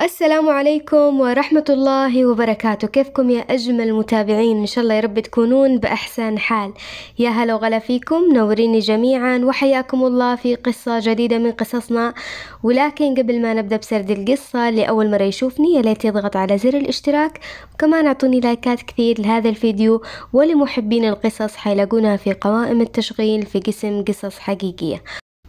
السلام عليكم ورحمة الله وبركاته كيفكم يا أجمل متابعين إن شاء الله يا رب تكونون بأحسن حال يا هلا وغلا فيكم نوريني جميعا وحياكم الله في قصة جديدة من قصصنا ولكن قبل ما نبدأ بسرد القصة اللي أول مرة يشوفني يا ليت يضغط على زر الاشتراك وكمان أعطوني لايكات كثير لهذا الفيديو ولمحبين القصص حيلاقونها في قوائم التشغيل في قسم قصص حقيقية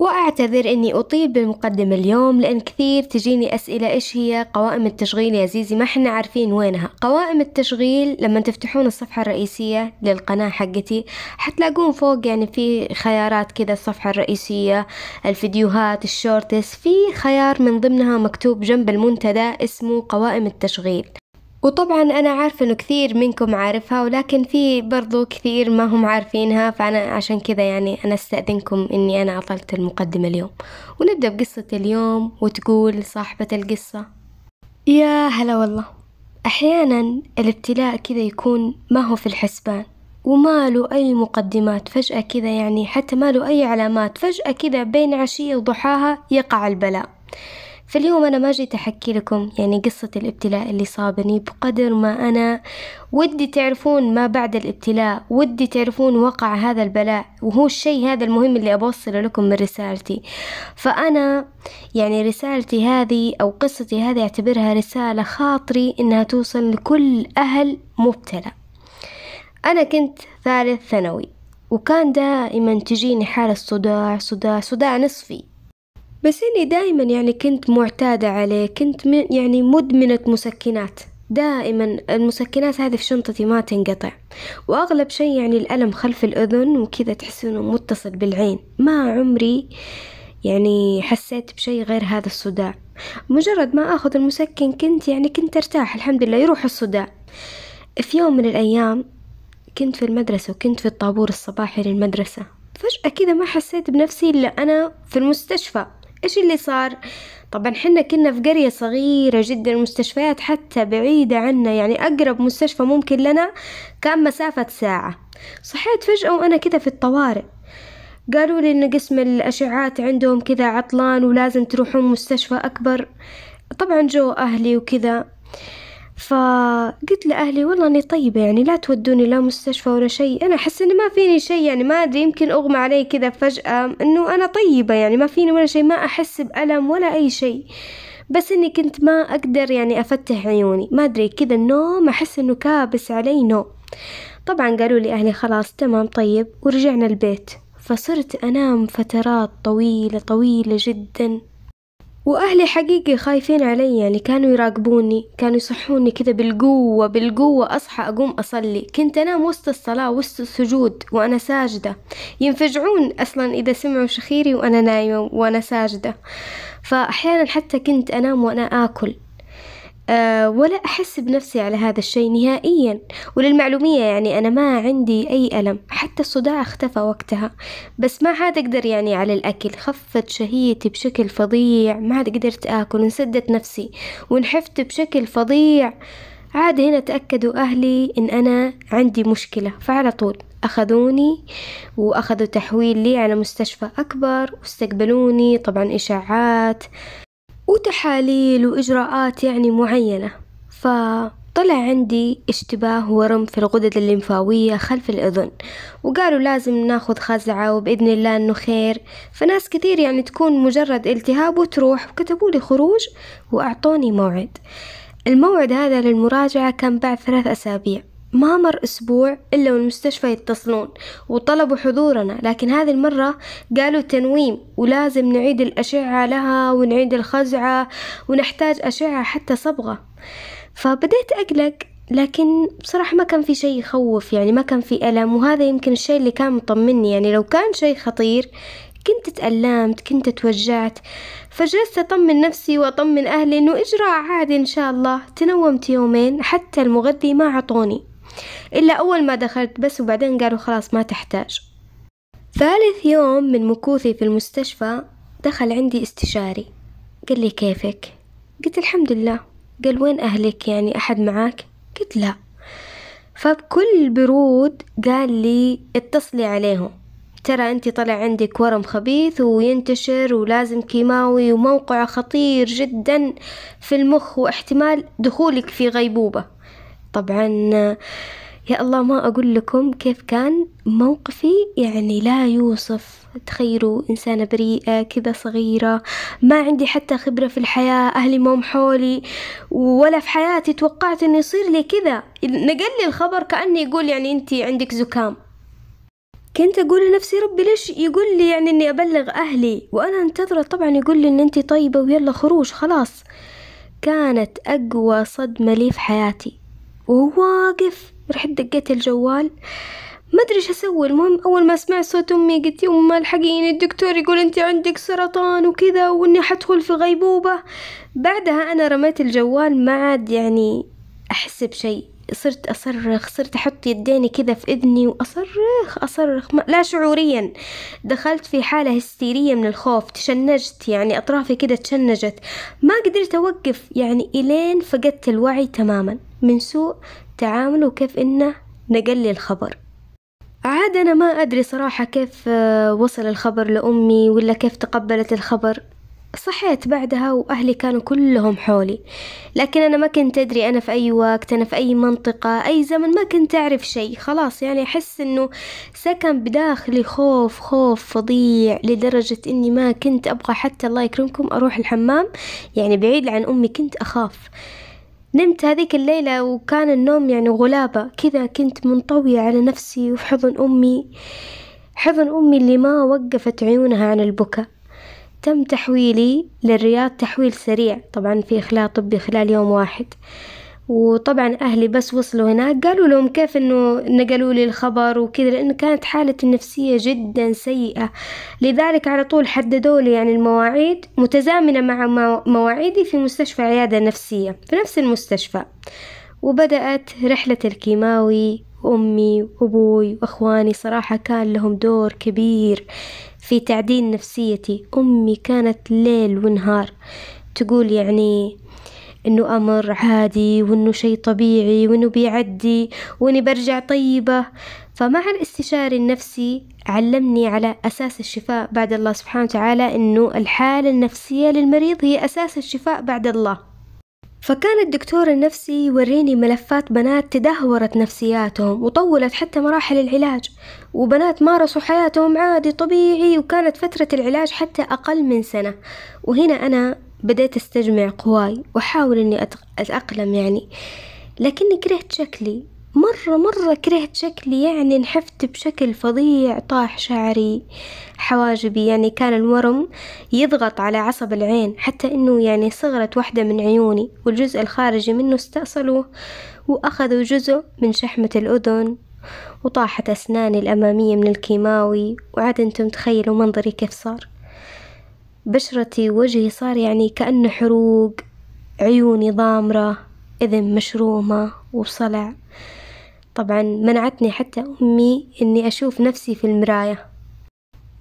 وأعتذر أني أطيل بالمقدمة اليوم لأن كثير تجيني أسئلة إيش هي قوائم التشغيل يا زيزي ما احنا عارفين وينها قوائم التشغيل لما تفتحون الصفحة الرئيسية للقناة حقتي حتلاقون فوق يعني في خيارات كذا الصفحة الرئيسية الفيديوهات الشورتس في خيار من ضمنها مكتوب جنب المنتدى اسمه قوائم التشغيل وطبعا أنا عارفة أنه كثير منكم عارفها ولكن في برضو كثير ما هم عارفينها فأنا عشان كذا يعني أنا استأذنكم أني أنا عطلت المقدمة اليوم ونبدأ بقصة اليوم وتقول صاحبة القصة يا هلا والله أحيانا الابتلاء كذا يكون ما هو في الحسبان وما له أي مقدمات فجأة كذا يعني حتى ما له أي علامات فجأة كذا بين عشية وضحاها يقع البلاء فاليوم أنا ما جيت أحكي لكم يعني قصة الابتلاء اللي صابني بقدر ما أنا ودي تعرفون ما بعد الابتلاء ودي تعرفون وقع هذا البلاء وهو الشيء هذا المهم اللي أبوصله لكم من رسالتي فأنا يعني رسالتي هذه أو قصتي هذه أعتبرها رسالة خاطري إنها توصل لكل أهل مبتلى أنا كنت ثالث ثانوي وكان دائما تجيني حالة صداع صداع صداع نصفي بس اني دائما يعني كنت معتادة عليه كنت يعني مدمنة مسكنات دائما المسكنات هذه في شنطتي ما تنقطع واغلب شيء يعني الالم خلف الاذن وكذا تحس انه متصل بالعين ما عمري يعني حسيت بشيء غير هذا الصداع مجرد ما اخذ المسكن كنت يعني كنت ارتاح الحمد لله يروح الصداع في يوم من الايام كنت في المدرسة وكنت في الطابور الصباحي للمدرسة فجأة كذا ما حسيت بنفسي إلا أنا في المستشفى ايش اللي صار طبعا حنا كنا في قرية صغيرة جدا المستشفيات حتى بعيدة عنا يعني أقرب مستشفى ممكن لنا كان مسافة ساعة صحيت فجأة وأنا كذا في الطوارئ قالوا لي إن قسم الأشعات عندهم كذا عطلان ولازم تروحون مستشفى أكبر طبعا جو أهلي وكذا فقلت لأهلي والله أني طيبة يعني لا تودوني لا مستشفى ولا شيء أنا أحس أني ما فيني شيء يعني ما أدري يمكن أغمى علي كذا فجأة إنه أنا طيبة يعني ما فيني ولا شيء ما أحس بألم ولا أي شيء بس إني كنت ما أقدر يعني أفتح عيوني ما أدري كذا النوم أحس إنه كابس علي نوم طبعا قالوا لي أهلي خلاص تمام طيب ورجعنا البيت فصرت أنام فترات طويلة طويلة جدا وأهلي حقيقي خايفين علي يعني كانوا يراقبوني كانوا يصحوني كذا بالقوة بالقوة أصحى أقوم أصلي كنت أنام وسط الصلاة وسط السجود وأنا ساجدة ينفجعون أصلا إذا سمعوا شخيري وأنا نايمة وأنا ساجدة فأحيانا حتى كنت أنام وأنا آكل آه، ولا أحس بنفسي على هذا الشيء نهائيا وللمعلومية يعني أنا ما عندي أي ألم حتى الصداع اختفى وقتها بس ما عاد أقدر يعني على الأكل خفت شهيتي بشكل فظيع ما عاد قدرت آكل انسدت نفسي ونحفت بشكل فظيع عاد هنا تأكدوا أهلي إن أنا عندي مشكلة فعلى طول أخذوني وأخذوا تحويل لي على مستشفى أكبر واستقبلوني طبعا إشاعات وتحاليل وإجراءات يعني معينة فطلع عندي اشتباه ورم في الغدد الليمفاوية خلف الأذن وقالوا لازم ناخذ خزعة وبإذن الله أنه خير فناس كثير يعني تكون مجرد التهاب وتروح وكتبوا لي خروج وأعطوني موعد الموعد هذا للمراجعة كان بعد ثلاث أسابيع ما مر أسبوع إلا والمستشفى يتصلون وطلبوا حضورنا لكن هذه المرة قالوا تنويم ولازم نعيد الأشعة لها ونعيد الخزعة ونحتاج أشعة حتى صبغة فبدأت أقلق لكن بصراحة ما كان في شيء يخوف يعني ما كان في ألم وهذا يمكن الشيء اللي كان مطمني يعني لو كان شيء خطير كنت تألمت كنت توجعت فجلست أطمن نفسي وأطمن أهلي إنه إجراء عادي إن شاء الله تنومت يومين حتى المغذي ما عطوني إلا أول ما دخلت بس وبعدين قالوا خلاص ما تحتاج ثالث يوم من مكوثي في المستشفى دخل عندي استشاري قال لي كيفك قلت الحمد لله قال وين أهلك يعني أحد معاك قلت لا فبكل برود قال لي اتصلي عليهم ترى انت طلع عندك ورم خبيث وينتشر ولازم كيماوي وموقعه خطير جدا في المخ واحتمال دخولك في غيبوبة طبعا يا الله ما أقول لكم كيف كان موقفي يعني لا يوصف تخيلوا إنسانة بريئة كذا صغيرة ما عندي حتى خبرة في الحياة أهلي ما حولي ولا في حياتي توقعت أن يصير لي كذا نقل لي الخبر كأنه يقول يعني أنت عندك زكام كنت أقول لنفسي ربي ليش يقول لي يعني أني أبلغ أهلي وأنا انتظرة طبعا يقول لي أن أنت طيبة ويلا خروج خلاص كانت أقوى صدمة لي في حياتي وهو واقف رحت دقيت الجوال ما ادري ايش اسوي المهم اول ما سمعت صوت امي قلت ام الحقيني الدكتور يقول انت عندك سرطان وكذا واني حدخل في غيبوبه بعدها انا رميت الجوال ما عاد يعني احس بشيء صرت أصرخ صرت أحط يديني كذا في إذني وأصرخ أصرخ ما لا شعوريا دخلت في حالة هستيرية من الخوف تشنجت يعني أطرافي كذا تشنجت ما قدرت أوقف يعني إلين فقدت الوعي تماما من سوء تعامله وكيف إنه نقل لي الخبر عاد أنا ما أدري صراحة كيف آه، وصل الخبر لأمي ولا كيف تقبلت الخبر صحيت بعدها وأهلي كانوا كلهم حولي لكن أنا ما كنت أدري أنا في أي وقت أنا في أي منطقة أي زمن ما كنت أعرف شيء خلاص يعني أحس أنه سكن بداخلي خوف خوف فظيع لدرجة أني ما كنت أبغى حتى الله يكرمكم أروح الحمام يعني بعيد عن أمي كنت أخاف نمت هذيك الليلة وكان النوم يعني غلابة كذا كنت منطوية على نفسي وفي حضن أمي حضن أمي اللي ما وقفت عيونها عن البكاء تم تحويلي للرياض تحويل سريع طبعا في إخلاء طبي خلال يوم واحد وطبعا أهلي بس وصلوا هناك قالوا لهم كيف أنه نقلوا لي الخبر وكذا لأنه كانت حالتي النفسية جدا سيئة لذلك على طول حددوا لي يعني المواعيد متزامنة مع مواعيدي في مستشفى عيادة نفسية في نفس المستشفى وبدأت رحلة الكيماوي وأمي وأبوي وأخواني صراحة كان لهم دور كبير في تعديل نفسيتي أمي كانت ليل ونهار تقول يعني انه امر عادي وانه شي طبيعي وانه بيعدي واني برجع طيبة فمع الاستشاري النفسي علمني على اساس الشفاء بعد الله سبحانه وتعالى انه الحالة النفسية للمريض هي اساس الشفاء بعد الله فكان الدكتور النفسي يوريني ملفات بنات تدهورت نفسياتهم وطولت حتى مراحل العلاج وبنات مارسوا حياتهم عادي طبيعي وكانت فترة العلاج حتى أقل من سنة وهنا أنا بديت استجمع قواي وأحاول أني أتأقلم يعني لكني كرهت شكلي مرة مرة كرهت شكلي يعني نحفت بشكل فظيع طاح شعري حواجبي يعني كان الورم يضغط على عصب العين حتى أنه يعني صغرت واحدة من عيوني والجزء الخارجي منه استأصلوه وأخذوا جزء من شحمة الأذن وطاحت أسناني الأمامية من الكيماوي وعاد أنتم تخيلوا منظري كيف صار بشرتي وجهي صار يعني كأنه حروق عيوني ضامرة إذن مشرومة وصلع طبعا منعتني حتى أمي أني أشوف نفسي في المراية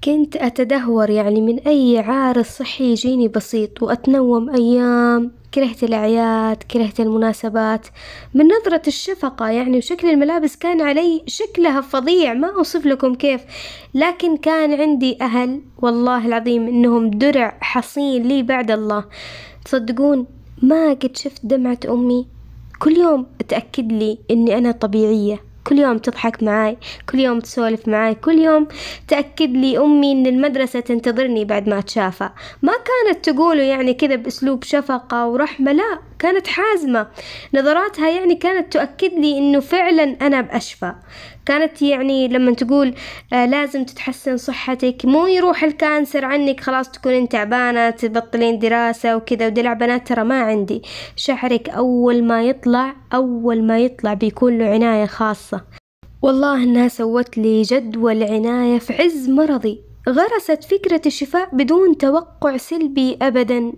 كنت أتدهور يعني من أي عار صحي يجيني بسيط وأتنوم أيام كرهت الأعياد كرهت المناسبات من نظرة الشفقة يعني وشكل الملابس كان علي شكلها فظيع ما أوصف لكم كيف لكن كان عندي أهل والله العظيم إنهم درع حصين لي بعد الله تصدقون ما قد شفت دمعة أمي كل يوم تأكد لي إني أنا طبيعية كل يوم تضحك معاي كل يوم تسولف معاي كل يوم تأكد لي أمي أن المدرسة تنتظرني بعد ما تشافها ما كانت تقوله يعني كذا بأسلوب شفقة ورحمة لا كانت حازمة نظراتها يعني كانت تؤكد لي أنه فعلا أنا بأشفى كانت يعني لما تقول آه لازم تتحسن صحتك مو يروح الكانسر عنك خلاص تكونين تعبانة تبطلين دراسة وكذا ودلع بنات ترى ما عندي شعرك أول ما يطلع أول ما يطلع بيكون له عناية خاصة والله انها سوت لي جدول عناية في عز مرضي غرست فكرة الشفاء بدون توقع سلبي أبدا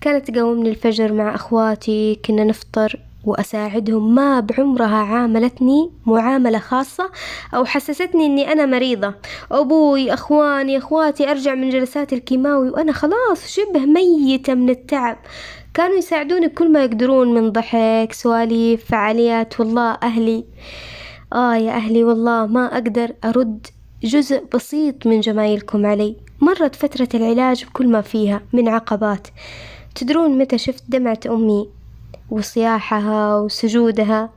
كانت تقومني الفجر مع أخواتي كنا نفطر وأساعدهم ما بعمرها عاملتني معاملة خاصة أو حسستني أني أنا مريضة أبوي أخواني أخواتي أرجع من جلسات الكيماوي وأنا خلاص شبه ميتة من التعب كانوا يساعدوني كل ما يقدرون من ضحك سواليف فعاليات والله أهلي آه يا أهلي والله ما أقدر أرد جزء بسيط من جمايلكم علي مرت فترة العلاج بكل ما فيها من عقبات تدرون متى شفت دمعة أمي وصياحها وسجودها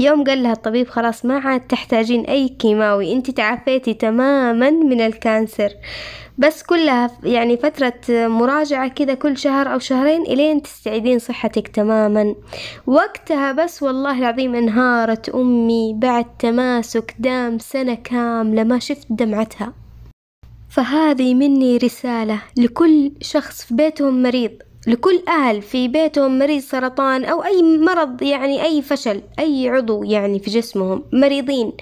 يوم قال لها الطبيب خلاص ما عاد تحتاجين أي كيماوي أنت تعافيتي تماما من الكانسر بس كلها يعني فترة مراجعة كذا كل شهر أو شهرين إلين تستعيدين صحتك تماما وقتها بس والله العظيم انهارت أمي بعد تماسك دام سنة كاملة ما شفت دمعتها فهذه مني رسالة لكل شخص في بيتهم مريض لكل أهل في بيتهم مريض سرطان أو أي مرض يعني أي فشل أي عضو يعني في جسمهم مريضين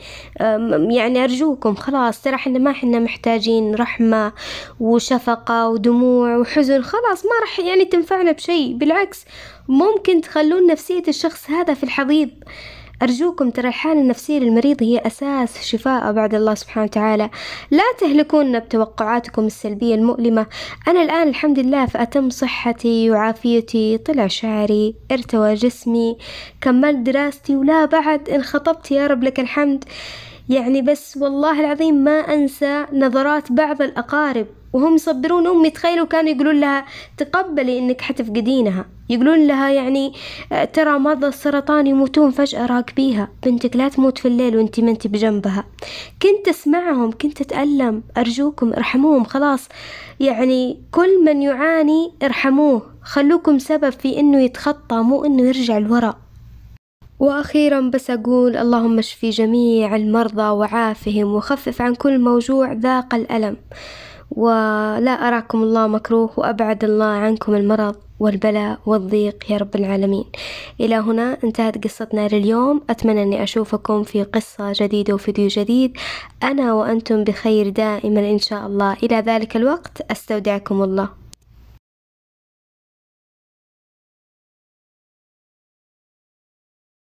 يعني أرجوكم خلاص ترى احنا ما احنا محتاجين رحمة وشفقة ودموع وحزن خلاص ما راح يعني تنفعنا بشيء بالعكس ممكن تخلون نفسية الشخص هذا في الحضيض أرجوكم ترى الحالة النفسية للمريض هي أساس شفاء بعد الله سبحانه وتعالى لا تهلكونا بتوقعاتكم السلبية المؤلمة أنا الآن الحمد لله في أتم صحتي وعافيتي طلع شعري ارتوى جسمي كملت دراستي ولا بعد انخطبت يا رب لك الحمد يعني بس والله العظيم ما أنسى نظرات بعض الأقارب وهم يصبرون امي تخيلوا كانوا يقولون لها تقبلي انك حتفقدينها يقولون لها يعني آه، ترى مرضى السرطان يموتون فجأة راكبيها بنتك لا تموت في الليل وانت ما انت بجنبها كنت اسمعهم كنت اتألم ارجوكم ارحموهم خلاص يعني كل من يعاني ارحموه خلوكم سبب في انه يتخطى مو انه يرجع لورا وأخيرا بس أقول اللهم اشفي جميع المرضى وعافهم وخفف عن كل موجوع ذاق الألم ولا أراكم الله مكروه وأبعد الله عنكم المرض والبلاء والضيق يا رب العالمين إلى هنا انتهت قصتنا لليوم أتمنى أني أشوفكم في قصة جديدة وفيديو جديد أنا وأنتم بخير دائما إن شاء الله إلى ذلك الوقت أستودعكم الله